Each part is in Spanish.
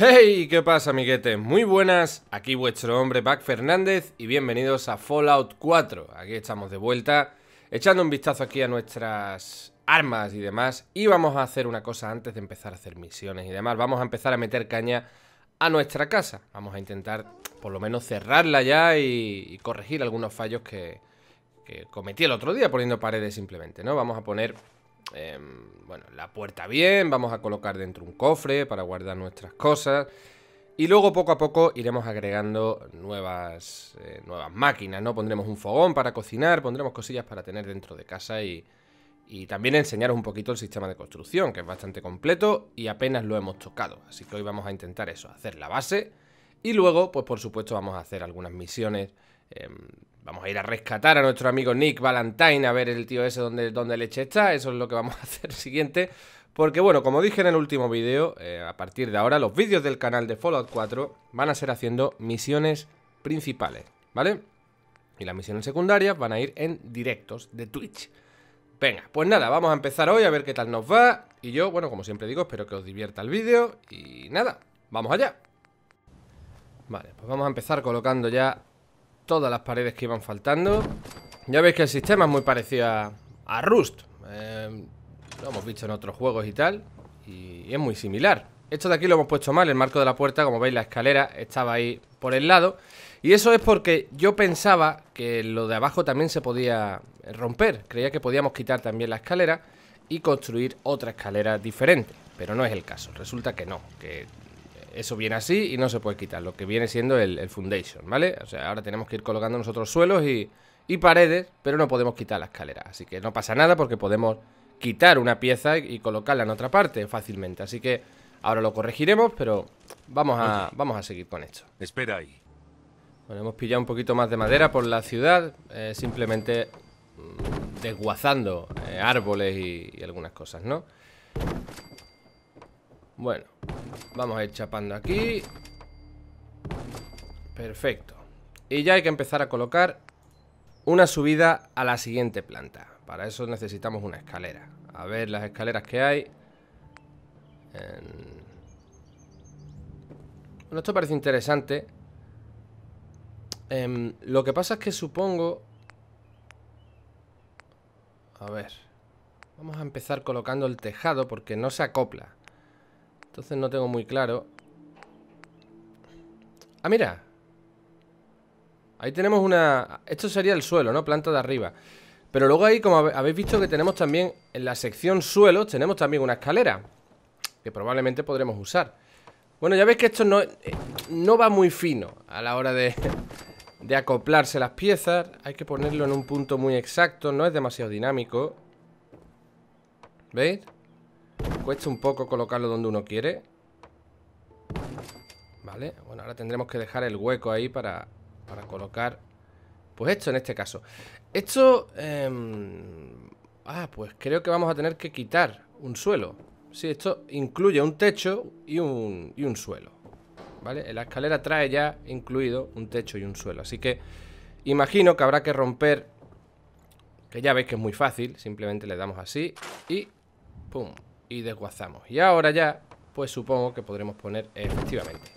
¡Hey! ¿Qué pasa, amiguetes? Muy buenas, aquí vuestro hombre back Fernández y bienvenidos a Fallout 4. Aquí estamos de vuelta, echando un vistazo aquí a nuestras armas y demás. Y vamos a hacer una cosa antes de empezar a hacer misiones y demás. Vamos a empezar a meter caña a nuestra casa. Vamos a intentar por lo menos cerrarla ya y, corregir algunos fallos que, que cometí el otro día poniendo paredes simplemente, ¿no? Vamos a poner Em, bueno, la puerta bien, vamos a colocar dentro un cofre para guardar nuestras cosas. Y luego poco a poco iremos agregando nuevas, eh, nuevas máquinas, ¿no? Pondremos un fogón para cocinar, pondremos cosillas para tener dentro de casa y, también enseñaros un poquito el sistema de construcción, que es bastante completo y apenas lo hemos tocado. Así que hoy vamos a intentar eso, hacer la base. Y luego, pues por supuesto, vamos a hacer algunas misiones em, Vamos a ir a rescatar a nuestro amigo Nick Valentine a ver el tío ese donde, donde leche está. Eso es lo que vamos a hacer siguiente. Porque bueno, como dije en el último vídeo, eh, a partir de ahora los vídeos del canal de Fallout 4 van a ser haciendo misiones principales, ¿vale? Y las misiones secundarias van a ir en directos de Twitch. Venga, pues nada, vamos a empezar hoy a ver qué tal nos va. Y yo, bueno, como siempre digo, espero que os divierta el vídeo. Y nada, vamos allá. Vale, pues vamos a empezar colocando ya todas las paredes que iban faltando Ya veis que el sistema es muy parecido a, Rust em, Lo hemos visto en otros juegos y tal Y es muy similar Esto de aquí lo hemos puesto mal, el marco de la puerta Como veis la escalera estaba ahí por el lado Y eso es porque yo pensaba que lo de abajo también se podía romper Creía que podíamos quitar también la escalera y construir otra escalera diferente. Pero no es el caso, resulta que no, que eso viene así y no se puede quitar, lo que viene siendo el, foundation, ¿vale? O sea, ahora tenemos que ir colocando nosotros suelos y, paredes, pero no podemos quitar la escalera. Así que no pasa nada porque podemos quitar una pieza y colocarla en otra parte fácilmente. Así que ahora lo corregiremos, pero vamos a, vamos a seguir con esto. Espera ahí. Bueno, hemos pillado un poquito más de madera por la ciudad, eh, simplemente mm, desguazando eh, árboles y, y algunas cosas, ¿no? Bueno, vamos a ir chapando aquí Perfecto Y ya hay que empezar a colocar una subida a la siguiente planta Para eso necesitamos una escalera A ver las escaleras que hay Bueno, esto parece interesante em, Lo que pasa es que supongo A ver Vamos a empezar colocando el tejado Porque no se acopla entonces no tengo muy claro. Ah, mira. Ahí tenemos una... Esto sería el suelo, ¿no? Planta de arriba. Pero luego ahí, como habéis visto que tenemos también en la sección suelo, tenemos también una escalera. Que probablemente podremos usar. Bueno, ya veis que esto no, eh, no va muy fino a la hora de, de acoplarse las piezas. Hay que ponerlo en un punto muy exacto. No es demasiado dinámico. ¿Veis? cuesta un poco colocarlo donde uno quiere. Vale, bueno, ahora tendremos que dejar el hueco ahí para, para colocar... Pues esto en este caso. Esto... Em, ah, pues creo que vamos a tener que quitar un suelo. Sí, esto incluye un techo y un, y un suelo. ¿Vale? la escalera trae ya incluido un techo y un suelo. Así que imagino que habrá que romper... Que ya veis que es muy fácil. Simplemente le damos así y... ¡Pum! y desguazamos. Y ahora ya, pues supongo que podremos poner efectivamente.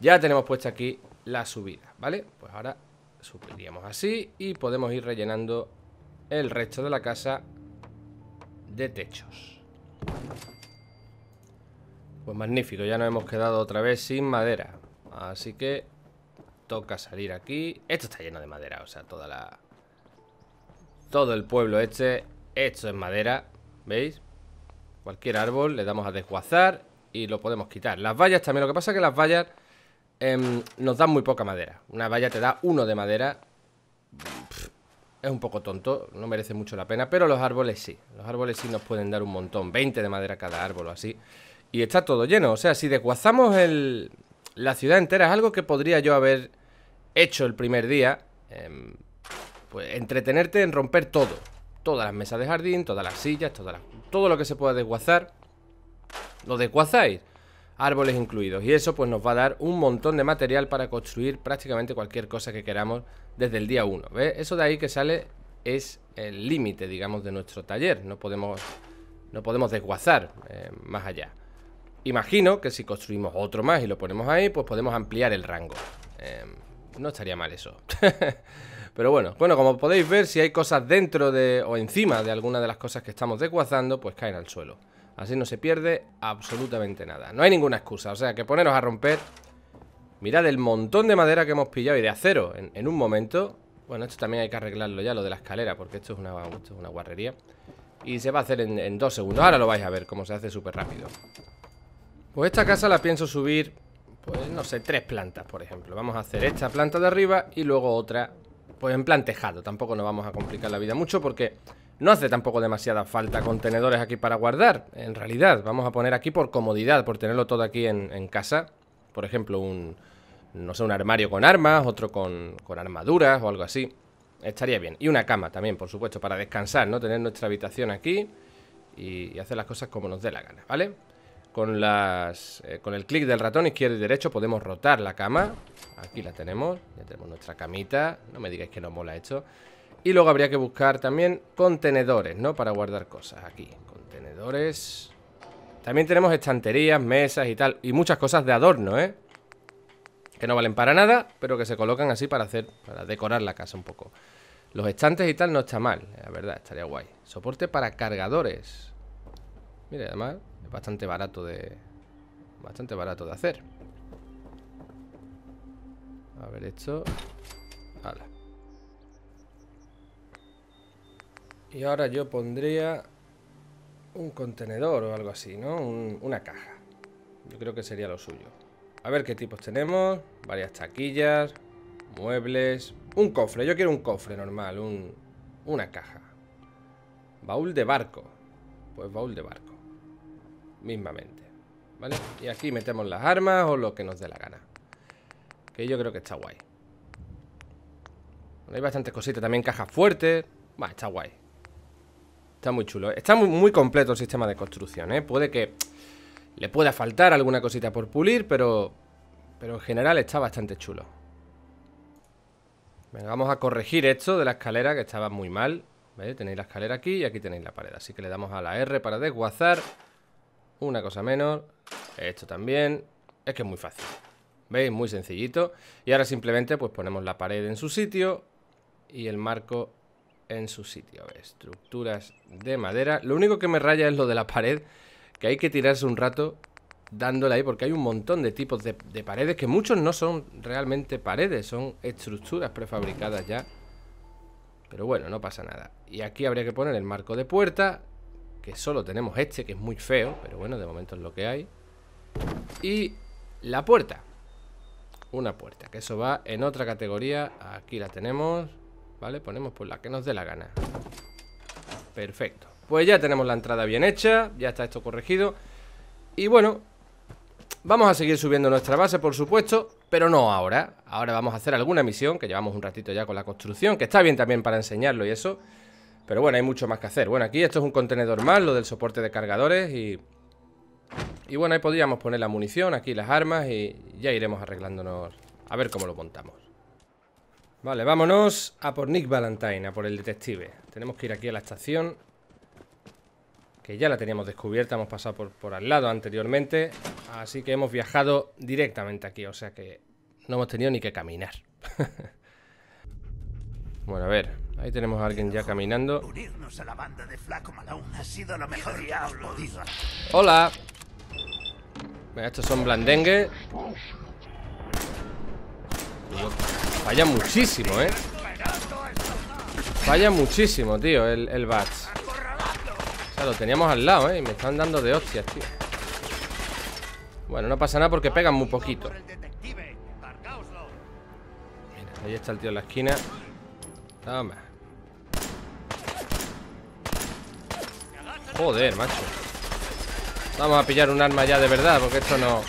Ya tenemos puesta aquí la subida, ¿vale? Pues ahora subiríamos así y podemos ir rellenando el resto de la casa de techos. Pues magnífico, ya nos hemos quedado otra vez sin madera. Así que toca salir aquí. Esto está lleno de madera, o sea, toda la... Todo el pueblo este, esto es madera, ¿veis? Cualquier árbol, le damos a desguazar y lo podemos quitar. Las vallas también, lo que pasa es que las vallas em, nos dan muy poca madera. Una valla te da uno de madera. es un poco tonto, no merece mucho la pena, pero los árboles sí. Los árboles sí nos pueden dar un montón, 20 de madera cada árbol o así. Y está todo lleno, o sea, si desguazamos la ciudad entera, es algo que podría yo haber hecho el primer día. Em, pues entretenerte en romper todo todas las mesas de jardín, todas las sillas, todo lo que se pueda desguazar, lo desguazáis, árboles incluidos. Y eso pues nos va a dar un montón de material para construir prácticamente cualquier cosa que queramos desde el día 1. Eso de ahí que sale es el límite, digamos, de nuestro taller. No podemos, no podemos desguazar eh, más allá. Imagino que si construimos otro más y lo ponemos ahí, pues podemos ampliar el rango. Eh, no estaría mal eso. Pero bueno, bueno, como podéis ver, si hay cosas dentro de o encima de alguna de las cosas que estamos desguazando, pues caen al suelo. Así no se pierde absolutamente nada. No hay ninguna excusa, o sea, que poneros a romper. Mirad el montón de madera que hemos pillado y de acero en, un momento. Bueno, esto también hay que arreglarlo ya, lo de la escalera, porque esto es una, una guarrería. Y se va a hacer en, en dos segundos. Ahora lo vais a ver, cómo se hace súper rápido. Pues esta casa la pienso subir, pues no sé, tres plantas, por ejemplo. Vamos a hacer esta planta de arriba y luego otra pues en plan tejado. Tampoco nos vamos a complicar la vida mucho porque no hace tampoco demasiada falta contenedores aquí para guardar. En realidad, vamos a poner aquí por comodidad, por tenerlo todo aquí en, casa. Por ejemplo, un, no sé, un armario con armas, otro con, con armaduras o algo así. Estaría bien. Y una cama también, por supuesto, para descansar, ¿no? Tener nuestra habitación aquí y hacer las cosas como nos dé la gana, ¿vale? Con, las, eh, con el clic del ratón izquierdo y derecho podemos rotar la cama. Aquí la tenemos. Ya tenemos nuestra camita. No me digáis que no mola esto. Y luego habría que buscar también contenedores, ¿no? Para guardar cosas. Aquí, contenedores. También tenemos estanterías, mesas y tal. Y muchas cosas de adorno, ¿eh? Que no valen para nada, pero que se colocan así para hacer, para decorar la casa un poco. Los estantes y tal no está mal, la verdad, estaría guay. Soporte para cargadores. Mira, además, bastante barato de... Bastante barato de hacer. A ver esto. Y ahora yo pondría un contenedor o algo así, ¿no? una caja. Yo creo que sería lo suyo. A ver qué tipos tenemos. Varias taquillas, muebles... Un cofre, yo quiero un cofre normal, una caja. Baúl de barco. Pues baúl de barco mismamente. ¿Vale? Y aquí metemos las armas o lo que nos dé la gana. Que yo creo que está guay. hay bastantes cositas. También cajas fuertes. Va, está guay. Está muy chulo. ¿eh? Está muy, completo el sistema de construcción, ¿eh? Puede que le pueda faltar alguna cosita por pulir, pero... Pero en general está bastante chulo. Venga, vamos a corregir esto de la escalera que estaba muy mal. ¿Vale? Tenéis la escalera aquí y aquí tenéis la pared. Así que le damos a la R para desguazar. Una cosa menos. Esto también. Es que es muy fácil. ¿Veis? Muy sencillito. Y ahora simplemente pues ponemos la pared en su sitio y el marco en su sitio. estructuras de madera. Lo único que me raya es lo de la pared, que hay que tirarse un rato dándole ahí, porque hay un montón de tipos de, de paredes, que muchos no son realmente paredes, son estructuras prefabricadas ya. Pero bueno, no pasa nada. Y aquí habría que poner el marco de puerta que solo tenemos este, que es muy feo, pero bueno, de momento es lo que hay. Y la puerta. Una puerta, que eso va en otra categoría. Aquí la tenemos. ¿Vale? Ponemos por la que nos dé la gana. Perfecto. Pues ya tenemos la entrada bien hecha, ya está esto corregido. Y bueno, vamos a seguir subiendo nuestra base, por supuesto, pero no ahora. Ahora vamos a hacer alguna misión, que llevamos un ratito ya con la construcción, que está bien también para enseñarlo y eso. Pero bueno, hay mucho más que hacer. Bueno, aquí esto es un contenedor más, lo del soporte de cargadores y... bueno, ahí podríamos poner la munición, aquí las armas y ya iremos arreglándonos a ver cómo lo montamos. Vale, vámonos a por Nick Valentine, a por el detective. Tenemos que ir aquí a la estación, que ya la teníamos descubierta, hemos pasado por, por al lado anteriormente, así que hemos viajado directamente aquí, o sea que no hemos tenido ni que caminar. bueno, a ver, Ahí tenemos a alguien ya caminando. Unirnos a ¡Hola! Estos son blandengue. Falla muchísimo, ¿eh? Falla muchísimo, tío, el, el Bats. O sea, lo teníamos al lado, ¿eh? Y me están dando de hostias, tío. Bueno, no pasa nada porque pegan muy poquito. Mira, ahí está el tío en la esquina. Toma. Joder, macho Vamos a pillar un arma ya de verdad Porque esto no...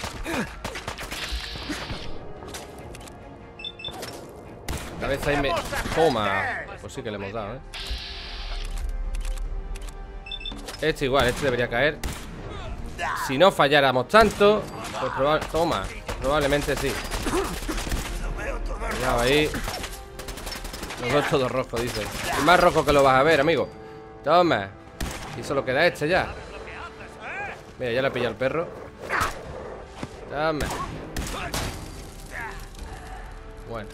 Cabeza y me... Toma Pues sí que le hemos dado, ¿eh? Este igual, este debería caer Si no falláramos tanto Pues Toma Probablemente sí Cuidado ahí Los dos todos rojos, dice más rojo que lo vas a ver, amigo Toma y solo queda este ya Mira, ya le pillado el perro Dame Bueno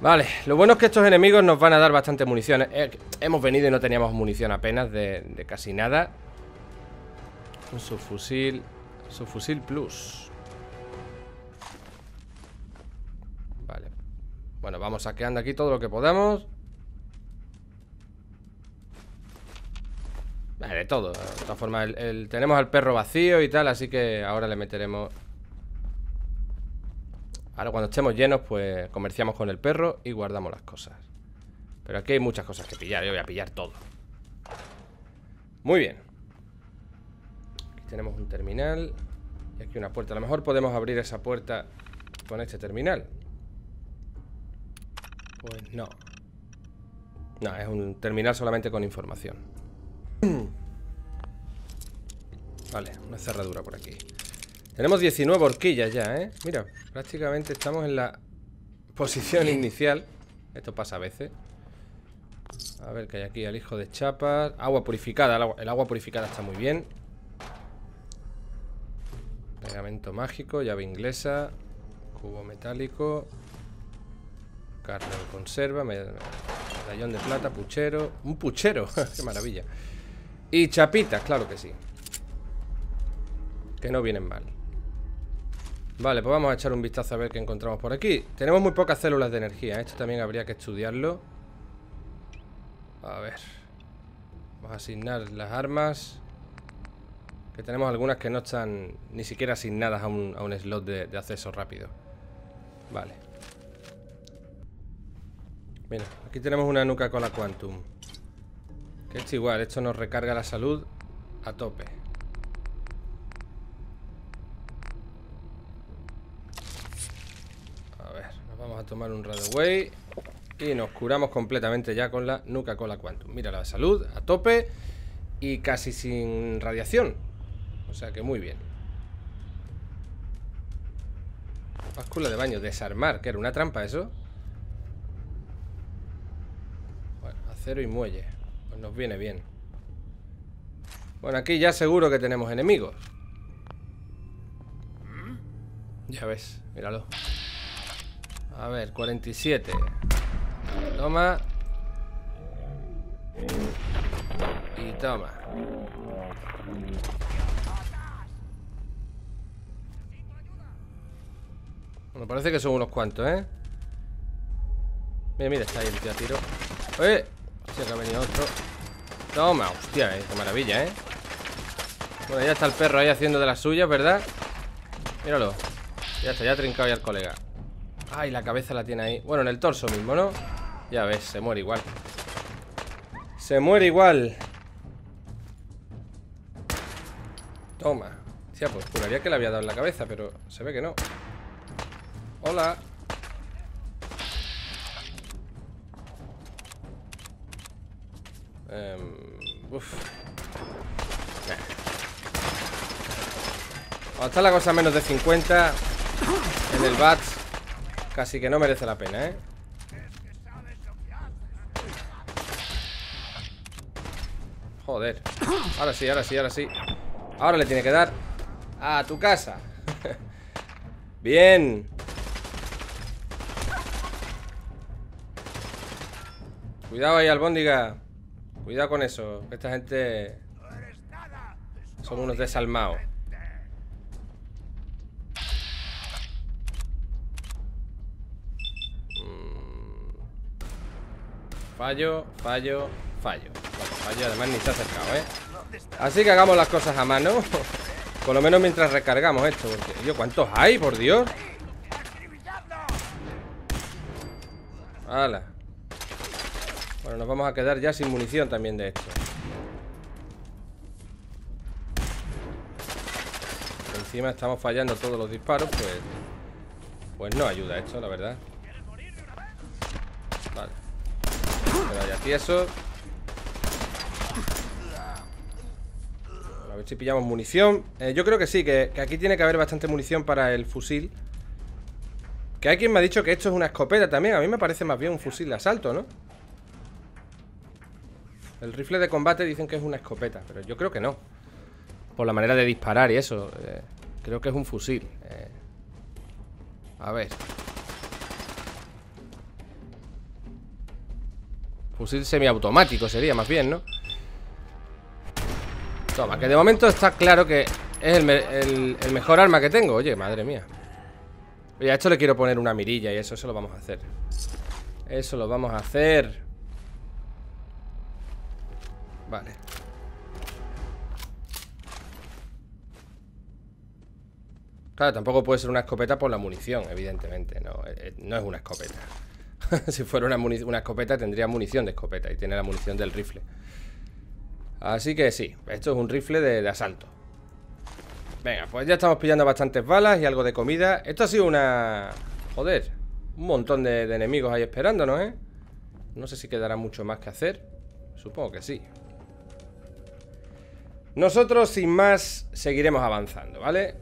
Vale, lo bueno es que estos enemigos nos van a dar bastante munición eh, Hemos venido y no teníamos munición apenas de, de casi nada Un subfusil Subfusil plus Vale Bueno, vamos saqueando aquí todo lo que podamos todo. De todas formas, tenemos al perro vacío y tal, así que ahora le meteremos... Ahora cuando estemos llenos, pues comerciamos con el perro y guardamos las cosas. Pero aquí hay muchas cosas que pillar, yo voy a pillar todo. Muy bien. Aquí tenemos un terminal. Y aquí una puerta. A lo mejor podemos abrir esa puerta con este terminal. Pues no. No, es un terminal solamente con información. Vale, una cerradura por aquí Tenemos 19 horquillas ya, ¿eh? Mira, prácticamente estamos en la posición inicial Esto pasa a veces A ver que hay aquí, al hijo de chapas Agua purificada, el agua, purificada está muy bien Pegamento mágico, llave inglesa Cubo metálico Carne de conserva Medallón de plata, puchero Un puchero, qué maravilla Y chapitas, claro que sí que no vienen mal Vale, pues vamos a echar un vistazo a ver qué encontramos por aquí Tenemos muy pocas células de energía ¿eh? Esto también habría que estudiarlo A ver Vamos a asignar las armas Que tenemos algunas que no están Ni siquiera asignadas a un, a un slot de, acceso rápido Vale Mira, aquí tenemos una nuca con la quantum Que es igual, esto nos recarga la salud A tope tomar un Radaway y nos curamos completamente ya con la Nuca Cola Quantum. Mira la salud a tope y casi sin radiación. O sea que muy bien. Báscula de baño, desarmar, que era una trampa eso. Bueno, acero y muelle. Pues nos viene bien. Bueno, aquí ya seguro que tenemos enemigos. Ya ves, míralo. A ver, 47. Toma. Y toma. Me parece que son unos cuantos, ¿eh? Mira, mira, está ahí el tío a tiro. ¡Eh! Se ha venido otro. Toma, hostia, ¿eh? qué maravilla, ¿eh? Bueno, ya está el perro ahí haciendo de las suyas, ¿verdad? Míralo. Ya está, ya ha trincado ya el colega. Ay, la cabeza la tiene ahí Bueno, en el torso mismo, ¿no? Ya ves, se muere igual Se muere igual Toma Tía, pues juraría que le había dado en la cabeza Pero se ve que no Hola em, Uf está la cosa menos de 50 En el bat. Casi que no merece la pena, ¿eh? Joder Ahora sí, ahora sí, ahora sí Ahora le tiene que dar A tu casa Bien Cuidado ahí, albóndiga Cuidado con eso Esta gente Son unos desalmados Fallo, fallo, fallo. Fallo, además ni se ha acercado, ¿eh? Así que hagamos las cosas a mano. Por lo menos mientras recargamos esto. Porque, yo ¿cuántos hay? Por Dios. Hala. Bueno, nos vamos a quedar ya sin munición también de esto. Encima estamos fallando todos los disparos, pues... Pues no ayuda esto, la verdad. Y eso A ver si pillamos munición eh, Yo creo que sí, que, aquí tiene que haber bastante munición para el fusil Que hay quien me ha dicho que esto es una escopeta también A mí me parece más bien un fusil de asalto, ¿no? El rifle de combate dicen que es una escopeta Pero yo creo que no Por la manera de disparar y eso eh, Creo que es un fusil eh. A ver Fusil pues semiautomático sería más bien, ¿no? Toma, que de momento está claro que es el, mejor arma que tengo Oye, madre mía Oye, a esto le quiero poner una mirilla y eso, eso lo vamos a hacer Eso lo vamos a hacer Vale Claro, tampoco puede ser una escopeta por la munición, evidentemente no eh, eh, es una escopeta si fuera una, escopeta, tendría munición de escopeta y tiene la munición del rifle. Así que sí, esto es un rifle de, asalto. Venga, pues ya estamos pillando bastantes balas y algo de comida. Esto ha sido una... Joder, un montón de, de enemigos ahí esperándonos, ¿eh? No sé si quedará mucho más que hacer. Supongo que sí. Nosotros, sin más, seguiremos avanzando, ¿vale?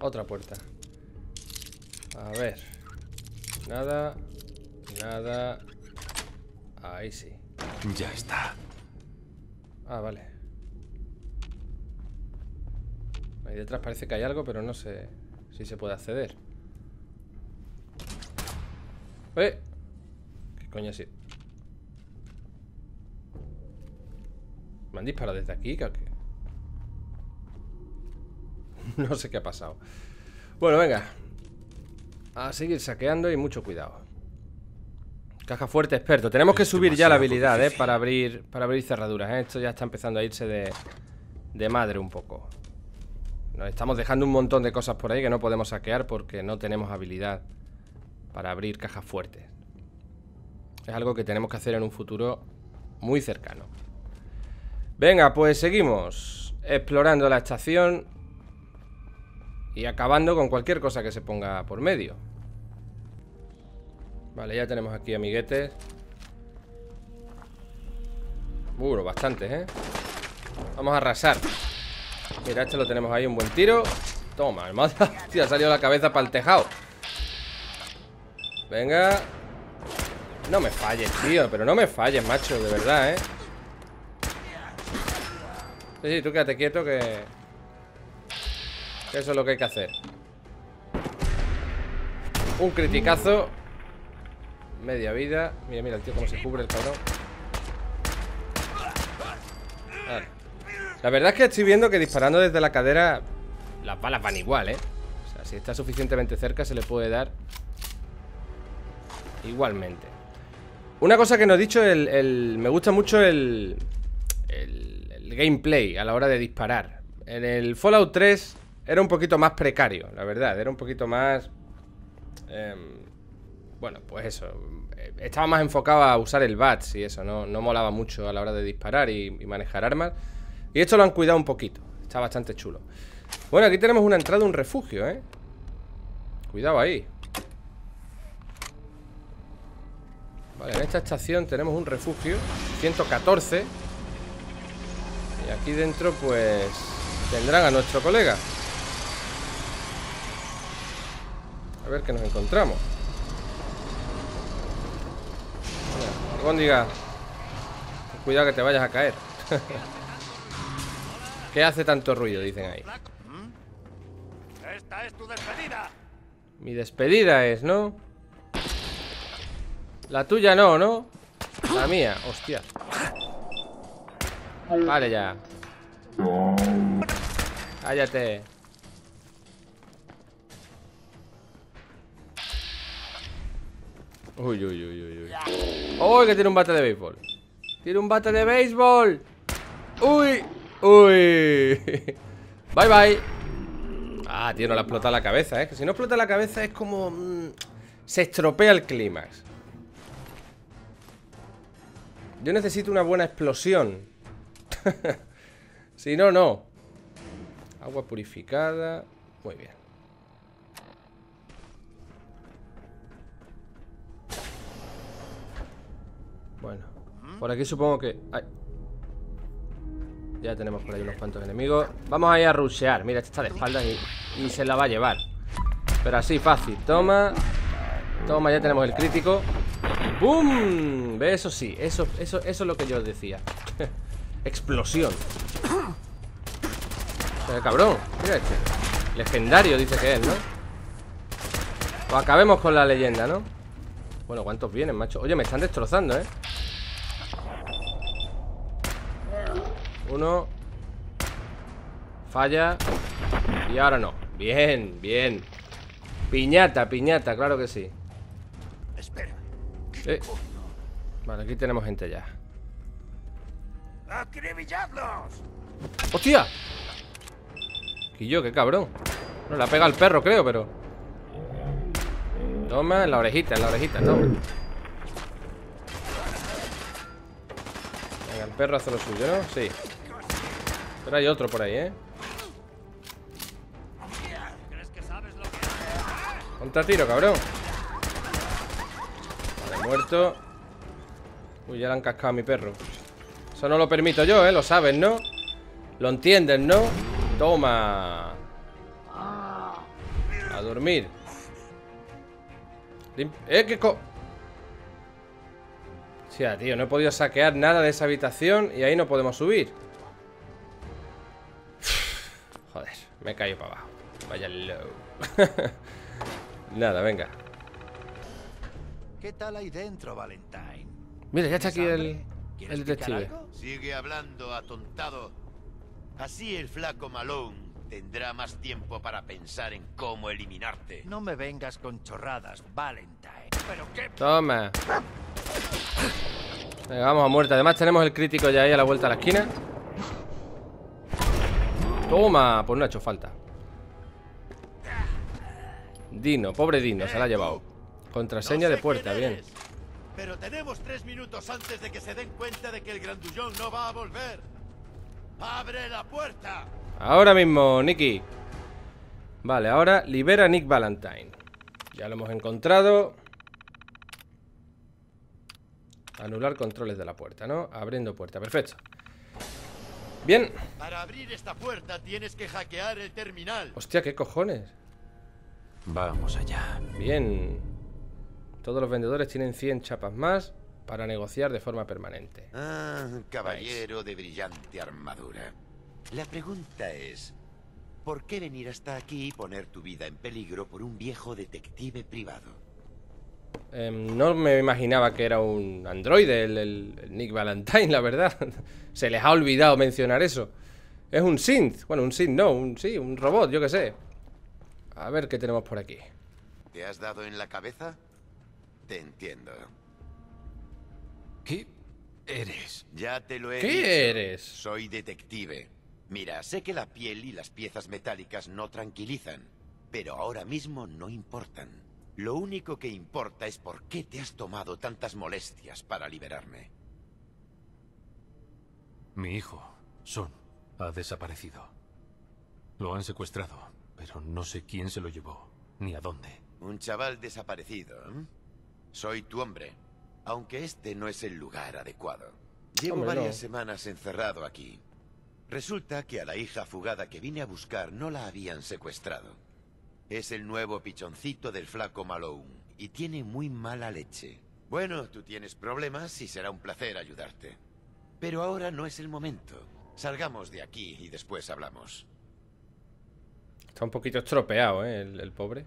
Otra puerta. A ver. Nada. Nada. Ahí sí. Ya está. Ah, vale. Ahí detrás parece que hay algo, pero no sé si se puede acceder. ¡Eh! ¿Qué coño sí? ¿Me han disparado desde aquí? ¿Qué? No sé qué ha pasado. Bueno, venga, a seguir saqueando y mucho cuidado. Caja fuerte, experto. Tenemos que subir ya la habilidad, ¿eh? Para abrir, para abrir cerraduras, ¿eh? Esto ya está empezando a irse de, de madre un poco. Nos estamos dejando un montón de cosas por ahí que no podemos saquear porque no tenemos habilidad para abrir cajas fuertes. Es algo que tenemos que hacer en un futuro muy cercano. Venga, pues seguimos explorando la estación y acabando con cualquier cosa que se ponga por medio. Vale, ya tenemos aquí amiguetes muro bastantes, ¿eh? Vamos a arrasar Mira, este lo tenemos ahí, un buen tiro Toma, hermano, Tío, ha salido la cabeza para el tejado Venga No me falles, tío Pero no me falles, macho, de verdad, ¿eh? Sí, sí, tú quédate quieto que... que eso es lo que hay que hacer Un criticazo Media vida. Mira, mira el tío cómo se cubre el cabrón. La verdad es que estoy viendo que disparando desde la cadera las balas van igual, ¿eh? O sea, si está suficientemente cerca se le puede dar igualmente. Una cosa que no he dicho, el, me gusta mucho el, el, el gameplay a la hora de disparar. En el Fallout 3 era un poquito más precario, la verdad. Era un poquito más... Eh, bueno, pues eso. Eh, estaba más enfocado a usar el bat y eso, no, no molaba mucho a la hora de disparar y, y, manejar armas. Y esto lo han cuidado un poquito. Está bastante chulo. Bueno, aquí tenemos una entrada, un refugio, ¿eh? Cuidado ahí. Vale, en esta estación tenemos un refugio. 114. Y aquí dentro, pues... Tendrán a nuestro colega. A ver qué nos encontramos. Góndiga. Cuidado que te vayas a caer. ¿Qué hace tanto ruido? Dicen ahí. Esta es tu despedida. Mi despedida es, ¿no? La tuya no, ¿no? La mía, hostia. Vale ya. Cállate. Uy, uy, uy, uy, uy. ¡Oh, que tiene un bate de béisbol! ¡Tiene un bate de béisbol! ¡Uy! ¡Uy! ¡Bye, bye! Ah, tío, no le explota la cabeza, ¿eh? Que si no explota la cabeza es como... Mm, se estropea el clímax. Yo necesito una buena explosión. si no, no. Agua purificada. Muy bien. Bueno, por aquí supongo que... Ya tenemos por ahí unos cuantos enemigos Vamos a ir a rushear, mira, este está de espaldas y, se la va a llevar Pero así, fácil, toma Toma, ya tenemos el crítico ¡Bum! ¿Ves? Eso sí, eso, eso, eso es lo que yo os decía Explosión ¡Qué cabrón, mira este Legendario dice que es, ¿no? Pues acabemos con la leyenda, ¿no? Bueno, ¿cuántos vienen, macho? Oye, me están destrozando, ¿eh? Falla. Y ahora no. Bien, bien. Piñata, piñata, claro que sí. Espera. Vale, aquí tenemos gente ya. ¡Hostia! Y yo, qué cabrón. No la pega el perro, creo, pero. Toma, en la orejita, en la orejita, no Venga, el perro hace lo suyo, ¿no? Sí. Pero hay otro por ahí, ¿eh? Contra tiro, cabrón Vale, muerto Uy, ya le han cascado a mi perro Eso no lo permito yo, ¿eh? Lo saben, ¿no? Lo entienden, ¿no? Toma A dormir ¡Eh, qué co... Hostia, tío, no he podido saquear nada de esa habitación Y ahí no podemos subir Me he para abajo. Vaya low. Nada, venga. ¿Qué tal ahí dentro, Valentine? Mira, ya está aquí el, el detective. Sigue hablando, atontado. Así el flaco Malón tendrá más tiempo para pensar en cómo eliminarte. No me vengas con chorradas, Valentine. ¿Pero qué? Toma. Venga, vamos a muerte. Además tenemos el crítico ya ahí a la vuelta a la esquina. Toma, pues no ha hecho falta Dino, pobre Dino, se la ha llevado Contraseña de puerta, bien Pero tenemos tres minutos antes de que se den cuenta de que el grandullón no va a volver ¡Abre la puerta! Ahora mismo, Nicky Vale, ahora libera a Nick Valentine Ya lo hemos encontrado Anular controles de la puerta, ¿no? Abriendo puerta, perfecto Bien. Para abrir esta puerta tienes que hackear el terminal. Hostia, ¿qué cojones? Vamos allá. Bien. Todos los vendedores tienen 100 chapas más para negociar de forma permanente. Ah, caballero de brillante armadura. La pregunta es, ¿por qué venir hasta aquí y poner tu vida en peligro por un viejo detective privado? Em, no me imaginaba que era un androide el, Nick Valentine, la verdad. Se les ha olvidado mencionar eso. Es un synth. Bueno, un synth no, un sí, un robot, yo qué sé. A ver qué tenemos por aquí. ¿Te has dado en la cabeza? Te entiendo. ¿Qué eres? Ya te lo he ¿Qué eres? Soy detective. Mira, sé que la piel y las piezas metálicas no tranquilizan, pero ahora mismo no importan. Lo único que importa es por qué te has tomado tantas molestias para liberarme. Mi hijo, Son, ha desaparecido. Lo han secuestrado, pero no sé quién se lo llevó, ni a dónde. Un chaval desaparecido, ¿eh? Soy tu hombre, aunque este no es el lugar adecuado. Llevo varias semanas encerrado aquí. Resulta que a la hija fugada que vine a buscar no la habían secuestrado. Es el nuevo pichoncito del flaco Malone y tiene muy mala leche. Bueno, tú tienes problemas y será un placer ayudarte. Pero ahora no es el momento. Salgamos de aquí y después hablamos. Está un poquito estropeado, ¿eh? El, pobre.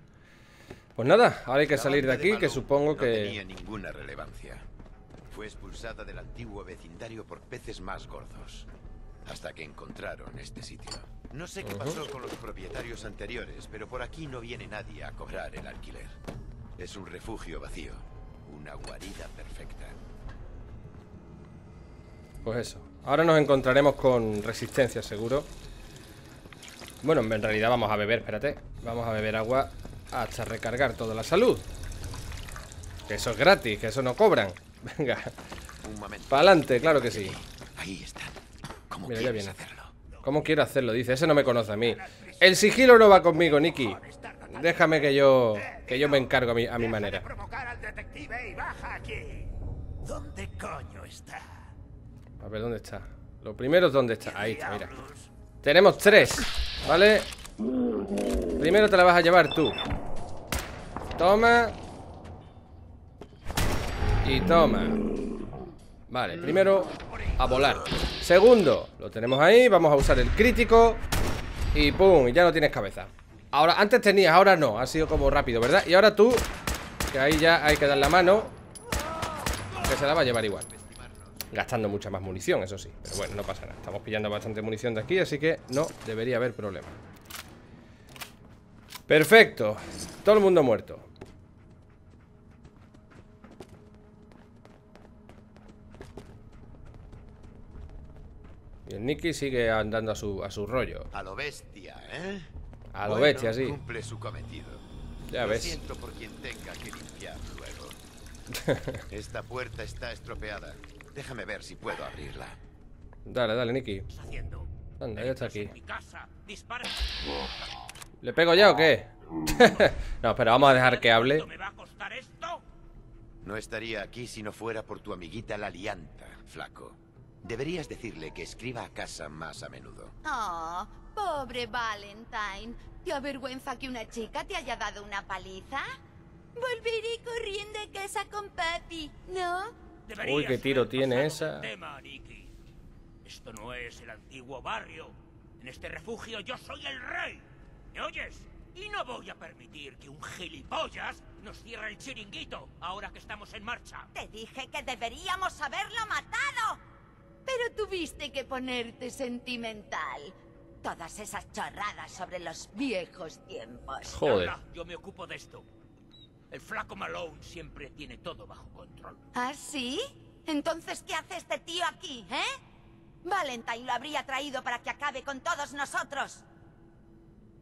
Pues nada, ahora hay que salir de aquí, que supongo que... No tenía ninguna relevancia. Fue expulsada del antiguo vecindario por peces más gordos hasta que encontraron este sitio. No sé qué pasó con los propietarios anteriores, pero por aquí no viene nadie a cobrar el alquiler. Es un refugio vacío, una guarida perfecta. Pues eso. Ahora nos encontraremos con resistencia, seguro. Bueno, en realidad vamos a beber, espérate. Vamos a beber agua hasta recargar toda la salud. Que eso es gratis, que eso no cobran. Venga. Para adelante, claro que sí. Ahí está. Mira, ya viene hacerlo. ¿Cómo quiero hacerlo? Dice, ese no me conoce a mí. El sigilo no va conmigo, Nicky. Déjame que yo que yo me encargo a mi, manera. A ver, ¿dónde está? Lo primero es dónde está. Ahí está, mira. Tenemos tres, ¿vale? Primero te la vas a llevar tú. Toma. Y toma. Vale, mm. primero a volar Segundo, lo tenemos ahí Vamos a usar el crítico Y pum, ya no tienes cabeza Ahora, antes tenías, ahora no, ha sido como rápido, ¿verdad? Y ahora tú, que ahí ya hay que dar la mano Que se la va a llevar igual Gastando mucha más munición, eso sí Pero bueno, no pasa nada, estamos pillando bastante munición de aquí Así que no debería haber problema Perfecto, todo el mundo muerto Nicky sigue andando a su, a su rollo. A lo bestia, ¿eh? A lo bestia, sí. Cumple su cometido. Ya ves. siento por quien tenga que limpiar luego. Esta puerta está estropeada. Déjame ver si puedo abrirla. Dale, dale, Nicky. Anda, ya está aquí. ¿Le pego ya o qué? no, pero vamos a dejar que hable. No estaría aquí si no fuera por tu amiguita la lianta, flaco. Deberías decirle que escriba a casa más a menudo. Oh, pobre Valentine. ¿Te avergüenza que una chica te haya dado una paliza? Volveré corriendo a casa con papi, ¿no? Uy, qué tiro tiene esa. Esto no es el antiguo barrio. En este refugio yo soy el rey. ¿Me oyes? Y no voy a permitir que un gilipollas nos cierre el chiringuito ahora que estamos en marcha. Te dije que deberíamos haberlo matado. Pero tuviste que ponerte sentimental. Todas esas chorradas sobre los viejos tiempos. Joder. yo me ocupo de esto. El flaco Malone siempre tiene todo bajo control. ¿Ah, sí? Entonces, ¿qué hace este tío aquí, eh? Valentine lo habría traído para que acabe con todos nosotros.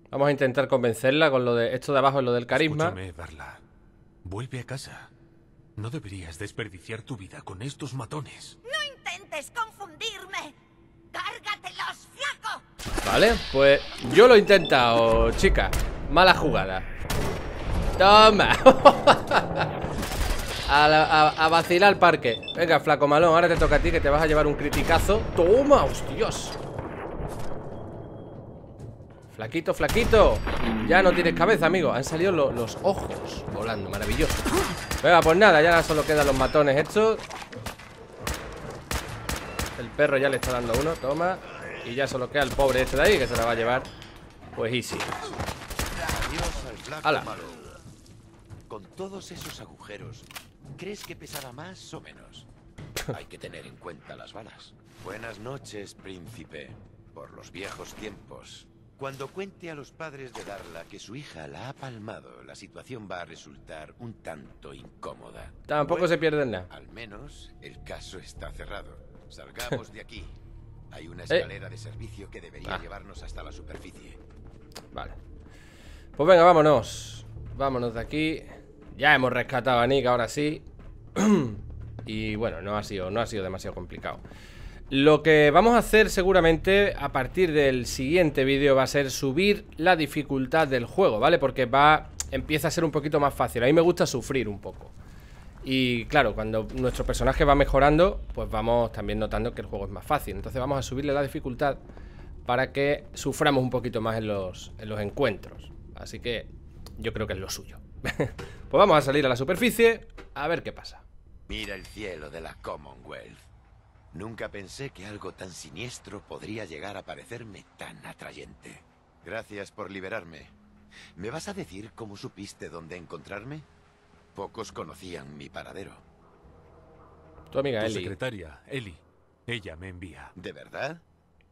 Vamos a intentar convencerla con lo de esto de abajo, lo del carisma. Escúchame, Vuelve a casa. No deberías desperdiciar tu vida con estos matones confundirme. Vale, pues yo lo he intentado, chica. Mala jugada. Toma. a, vacilar el parque. Venga, flaco malón, ahora te toca a ti que te vas a llevar un criticazo. Toma, hostias. Flaquito, flaquito. Ya no tienes cabeza, amigo. Han salido los ojos volando, maravilloso. Venga, pues nada, ya solo quedan los matones estos perro ya le está dando uno, toma Y ya solo queda el pobre este de ahí que se la va a llevar Pues easy ¡Hala! Con todos esos agujeros ¿Crees que pesará más o menos? Hay que tener en cuenta las balas Buenas noches, príncipe Por los viejos tiempos cuando cuente a los padres de Darla que su hija la ha palmado, la situación va a resultar un tanto incómoda. Tampoco se pierden nada. Al menos el caso está cerrado. Salgamos de aquí. Hay una eh. escalera de servicio que debería ah. llevarnos hasta la superficie. Vale. Pues venga, vámonos. Vámonos de aquí. Ya hemos rescatado a Nick, ahora sí. y bueno, no ha sido, no ha sido demasiado complicado. Lo que vamos a hacer seguramente a partir del siguiente vídeo va a ser subir la dificultad del juego, ¿vale? Porque va empieza a ser un poquito más fácil. A mí me gusta sufrir un poco. Y claro, cuando nuestro personaje va mejorando, pues vamos también notando que el juego es más fácil. Entonces vamos a subirle la dificultad para que suframos un poquito más en los, encuentros. Así que yo creo que es lo suyo. pues vamos a salir a la superficie a ver qué pasa. Mira el cielo de la Commonwealth. Nunca pensé que algo tan siniestro podría llegar a parecerme tan atrayente. Gracias por liberarme. ¿Me vas a decir cómo supiste dónde encontrarme? Pocos conocían mi paradero. Tu amiga tu la secretaria, Ellie. Ella me envía. ¿De verdad?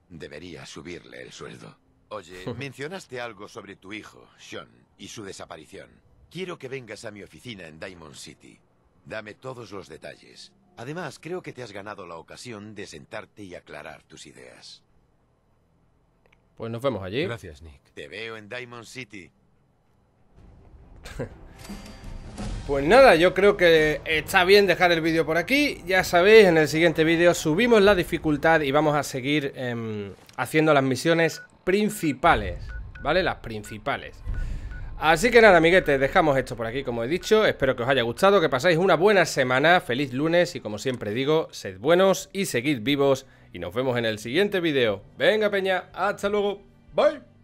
Debería subirle el sueldo. Oye, mencionaste algo sobre tu hijo, Sean, y su desaparición. Quiero que vengas a mi oficina en Diamond City. Dame todos los detalles. Además, creo que te has ganado la ocasión de sentarte y aclarar tus ideas. Pues nos vemos allí. Gracias, Nick. Te veo en Diamond City. Pues nada, yo creo que está bien dejar el vídeo por aquí. Ya sabéis, en el siguiente vídeo subimos la dificultad y vamos a seguir em, haciendo las misiones principales, ¿vale? Las principales. Así que nada, amiguetes, dejamos esto por aquí, como he dicho. Espero que os haya gustado, que pasáis una buena semana, feliz lunes y como siempre digo, sed buenos y seguid vivos. Y nos vemos en el siguiente vídeo. Venga, peña, hasta luego. Bye.